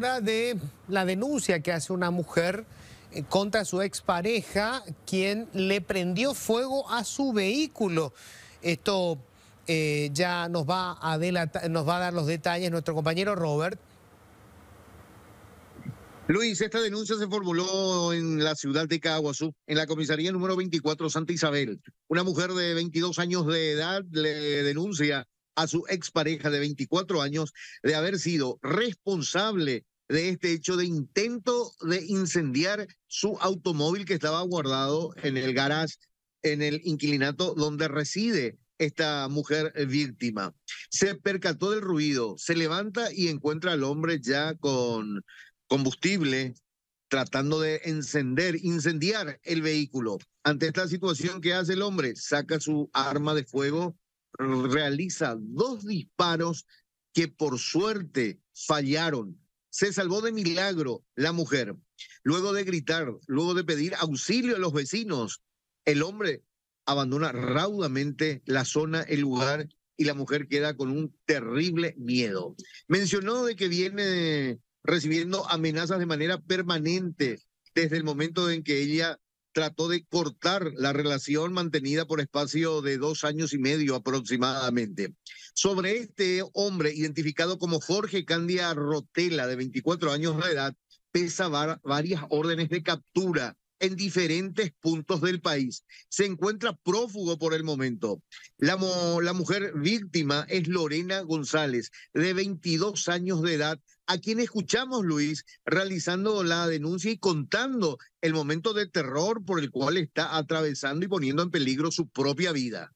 de la denuncia que hace una mujer eh, contra su expareja, quien le prendió fuego a su vehículo. Esto eh, ya nos va, a nos va a dar los detalles nuestro compañero Robert. Luis, esta denuncia se formuló en la ciudad de Caguazú, en la comisaría número 24 Santa Isabel. Una mujer de 22 años de edad le denuncia a su expareja de 24 años de haber sido responsable de este hecho de intento de incendiar su automóvil que estaba guardado en el garage, en el inquilinato donde reside esta mujer víctima. Se percató del ruido, se levanta y encuentra al hombre ya con combustible tratando de encender, incendiar el vehículo. Ante esta situación, ¿qué hace el hombre? Saca su arma de fuego, realiza dos disparos que por suerte fallaron se salvó de milagro la mujer. Luego de gritar, luego de pedir auxilio a los vecinos, el hombre abandona raudamente la zona, el lugar y la mujer queda con un terrible miedo. Mencionó de que viene recibiendo amenazas de manera permanente desde el momento en que ella trató de cortar la relación mantenida por espacio de dos años y medio aproximadamente. Sobre este hombre, identificado como Jorge Candia Rotela, de 24 años de edad, pesa varias órdenes de captura en diferentes puntos del país. Se encuentra prófugo por el momento. La, mujer víctima es Lorena González, de 22 años de edad, a quien escuchamos, Luis, realizando la denuncia y contando el momento de terror por el cual está atravesando y poniendo en peligro su propia vida.